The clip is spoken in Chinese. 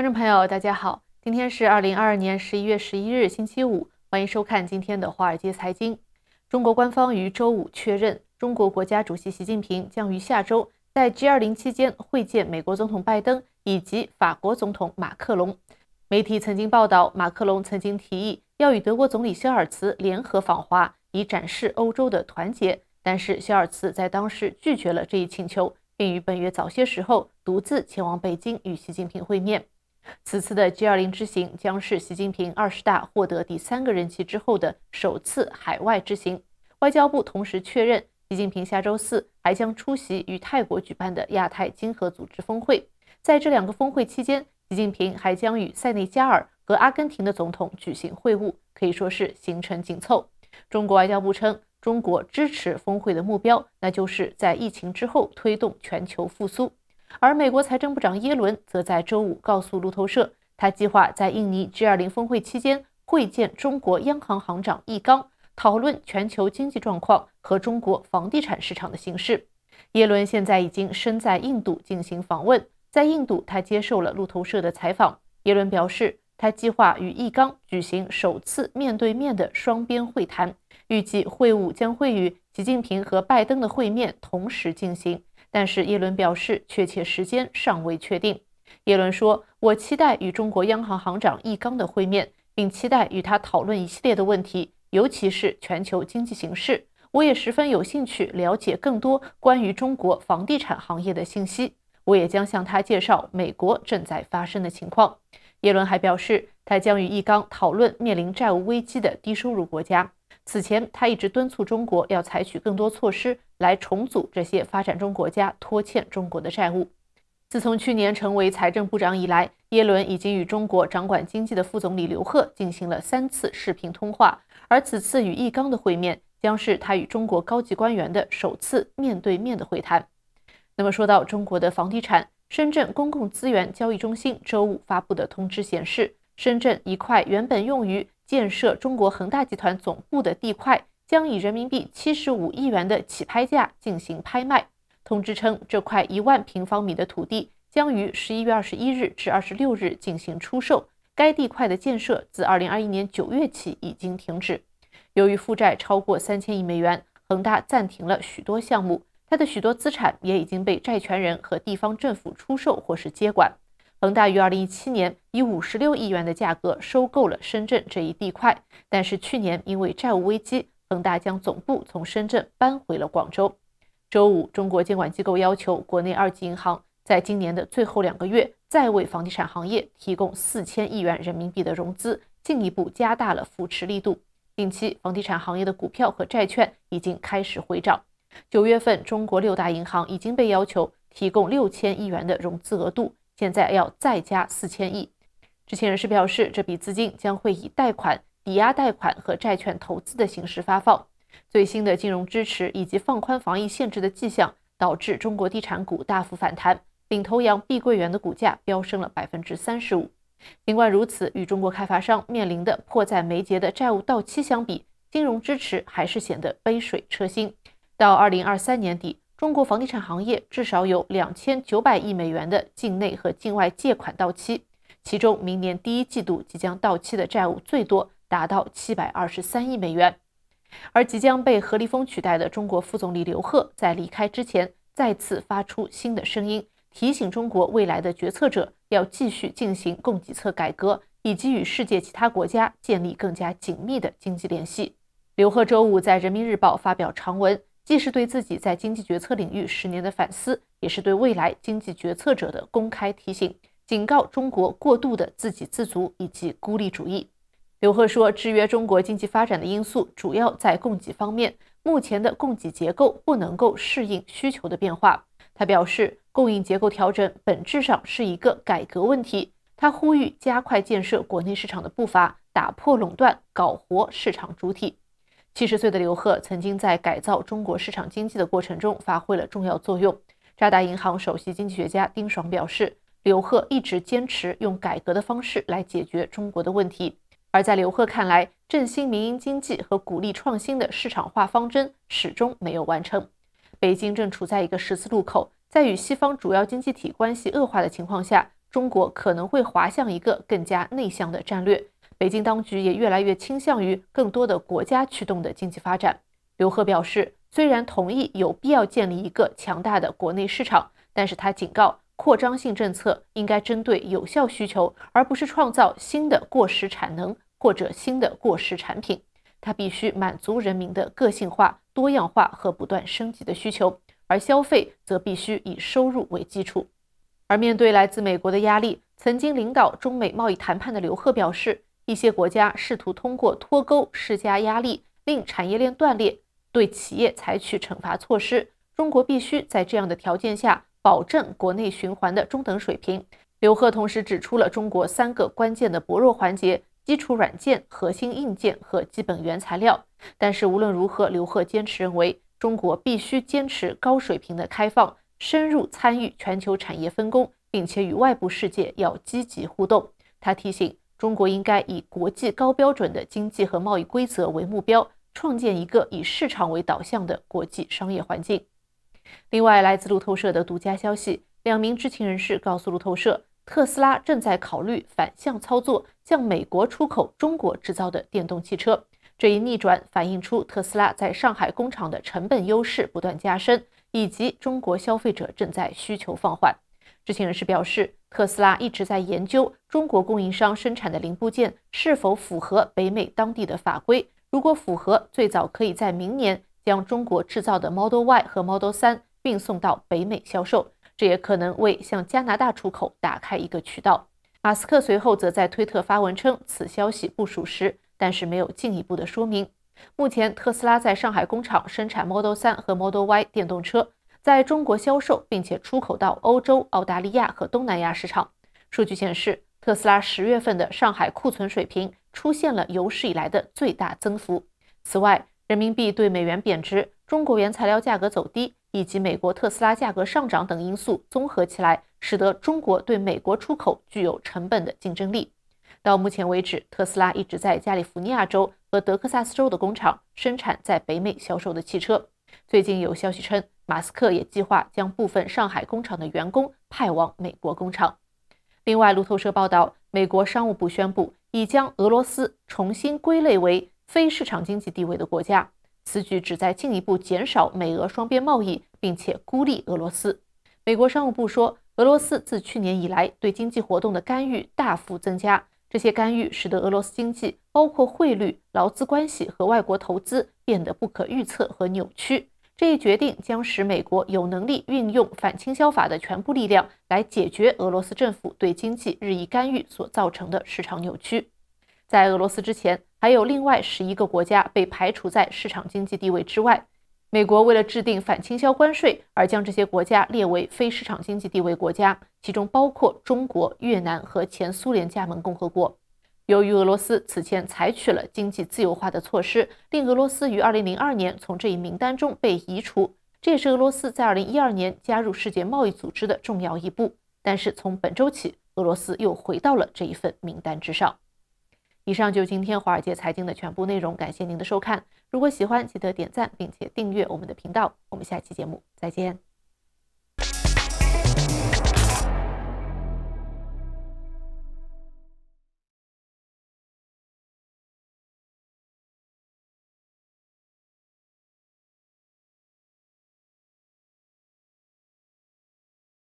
观众朋友，大家好，今天是二零二二年十一月十一日，星期五，欢迎收看今天的《华尔街财经》。中国官方于周五确认，中国国家主席习近平将于下周在 G20 期间会见美国总统拜登以及法国总统马克龙。媒体曾经报道，马克龙曾经提议要与德国总理肖尔茨联合访华，以展示欧洲的团结。但是肖尔茨在当时拒绝了这一请求，并于本月早些时候独自前往北京与习近平会面。此次的 G20 之行将是习近平二十大获得第三个任期之后的首次海外之行。外交部同时确认，习近平下周四还将出席与泰国举办的亚太经合组织峰会。在这两个峰会期间，习近平还将与塞内加尔和阿根廷的总统举行会晤，可以说是行程紧凑。中国外交部称，中国支持峰会的目标，那就是在疫情之后推动全球复苏。而美国财政部长耶伦则在周五告诉路透社，他计划在印尼 G20 峰会期间会见中国央行行长易纲，讨论全球经济状况和中国房地产市场的形势。耶伦现在已经身在印度进行访问，在印度，他接受了路透社的采访。耶伦表示，他计划与易纲举行首次面对面的双边会谈，预计会晤将会与习近平和拜登的会面同时进行。但是，耶伦表示，确切时间尚未确定。耶伦说：“我期待与中国央行行长易纲的会面，并期待与他讨论一系列的问题，尤其是全球经济形势。我也十分有兴趣了解更多关于中国房地产行业的信息。我也将向他介绍美国正在发生的情况。”耶伦还表示，他将与易纲讨论面临债务危机的低收入国家。此前，他一直敦促中国要采取更多措施来重组这些发展中国家拖欠中国的债务。自从去年成为财政部长以来，耶伦已经与中国掌管经济的副总理刘鹤进行了三次视频通话，而此次与易纲的会面将是他与中国高级官员的首次面对面的会谈。那么，说到中国的房地产，深圳公共资源交易中心周五发布的通知显示，深圳一块原本用于建设中国恒大集团总部的地块将以人民币七十五亿元的起拍价进行拍卖。通知称，这块一万平方米的土地将于十一月二十一日至二十六日进行出售。该地块的建设自二零二一年九月起已经停止。由于负债超过三千亿美元，恒大暂停了许多项目，它的许多资产也已经被债权人和地方政府出售或是接管。恒大于二零一七年以五十六亿元的价格收购了深圳这一地块，但是去年因为债务危机，恒大将总部从深圳搬回了广州。周五，中国监管机构要求国内二级银行在今年的最后两个月再为房地产行业提供四千亿元人民币的融资，进一步加大了扶持力度。近期，房地产行业的股票和债券已经开始回涨。九月份，中国六大银行已经被要求提供六千亿元的融资额度。现在要再加四千亿。知情人士表示，这笔资金将会以贷款、抵押贷款和债券投资的形式发放。最新的金融支持以及放宽防疫限制的迹象，导致中国地产股大幅反弹，领头羊碧桂园的股价飙升了百分之三十五。尽管如此，与中国开发商面临的迫在眉睫的债务到期相比，金融支持还是显得杯水车薪。到二零二三年底。中国房地产行业至少有两千九百亿美元的境内和境外借款到期，其中明年第一季度即将到期的债务最多达到七百二十三亿美元。而即将被何立峰取代的中国副总理刘鹤在离开之前再次发出新的声音，提醒中国未来的决策者要继续进行供给侧改革，以及与世界其他国家建立更加紧密的经济联系。刘鹤周五在《人民日报》发表长文。既是对自己在经济决策领域十年的反思，也是对未来经济决策者的公开提醒、警告中国过度的自给自足以及孤立主义。刘鹤说，制约中国经济发展的因素主要在供给方面，目前的供给结构不能够适应需求的变化。他表示，供应结构调整本质上是一个改革问题。他呼吁加快建设国内市场的步伐，打破垄断，搞活市场主体。七十岁的刘鹤曾经在改造中国市场经济的过程中发挥了重要作用。渣打银行首席经济学家丁爽表示，刘鹤一直坚持用改革的方式来解决中国的问题。而在刘鹤看来，振兴民营经济和鼓励创新的市场化方针始终没有完成。北京正处在一个十字路口，在与西方主要经济体关系恶化的情况下，中国可能会滑向一个更加内向的战略。北京当局也越来越倾向于更多的国家驱动的经济发展。刘贺表示，虽然同意有必要建立一个强大的国内市场，但是他警告，扩张性政策应该针对有效需求，而不是创造新的过时产能或者新的过时产品。它必须满足人民的个性化、多样化和不断升级的需求，而消费则必须以收入为基础。而面对来自美国的压力，曾经领导中美贸易谈判的刘贺表示。一些国家试图通过脱钩施加压力，令产业链断裂，对企业采取惩罚措施。中国必须在这样的条件下保证国内循环的中等水平。刘鹤同时指出了中国三个关键的薄弱环节：基础软件、核心硬件和基本原材料。但是无论如何，刘鹤坚持认为，中国必须坚持高水平的开放，深入参与全球产业分工，并且与外部世界要积极互动。他提醒。中国应该以国际高标准的经济和贸易规则为目标，创建一个以市场为导向的国际商业环境。另外，来自路透社的独家消息，两名知情人士告诉路透社，特斯拉正在考虑反向操作，向美国出口中国制造的电动汽车。这一逆转反映出特斯拉在上海工厂的成本优势不断加深，以及中国消费者正在需求放缓。知情人士表示，特斯拉一直在研究中国供应商生产的零部件是否符合北美当地的法规。如果符合，最早可以在明年将中国制造的 Model Y 和 Model 3并送到北美销售。这也可能为向加拿大出口打开一个渠道。马斯克随后则在推特发文称此消息不属实，但是没有进一步的说明。目前，特斯拉在上海工厂生产 Model 3和 Model Y 电动车。在中国销售，并且出口到欧洲、澳大利亚和东南亚市场。数据显示，特斯拉十月份的上海库存水平出现了有史以来的最大增幅。此外，人民币对美元贬值、中国原材料价格走低以及美国特斯拉价格上涨等因素综合起来，使得中国对美国出口具有成本的竞争力。到目前为止，特斯拉一直在加利福尼亚州和德克萨斯州的工厂生产在北美销售的汽车。最近有消息称，马斯克也计划将部分上海工厂的员工派往美国工厂。另外，路透社报道，美国商务部宣布已将俄罗斯重新归类为非市场经济地位的国家。此举旨在进一步减少美俄双边贸易，并且孤立俄罗斯。美国商务部说，俄罗斯自去年以来对经济活动的干预大幅增加，这些干预使得俄罗斯经济，包括汇率、劳资关系和外国投资，变得不可预测和扭曲。这一决定将使美国有能力运用反倾销法的全部力量来解决俄罗斯政府对经济日益干预所造成的市场扭曲。在俄罗斯之前，还有另外十一个国家被排除在市场经济地位之外。美国为了制定反倾销关税而将这些国家列为非市场经济地位国家，其中包括中国、越南和前苏联加盟共和国。由于俄罗斯此前采取了经济自由化的措施，令俄罗斯于二零零二年从这一名单中被移除，这也是俄罗斯在二零一二年加入世界贸易组织的重要一步。但是从本周起，俄罗斯又回到了这一份名单之上。以上就是今天华尔街财经的全部内容，感谢您的收看。如果喜欢，记得点赞并且订阅我们的频道。我们下期节目再见。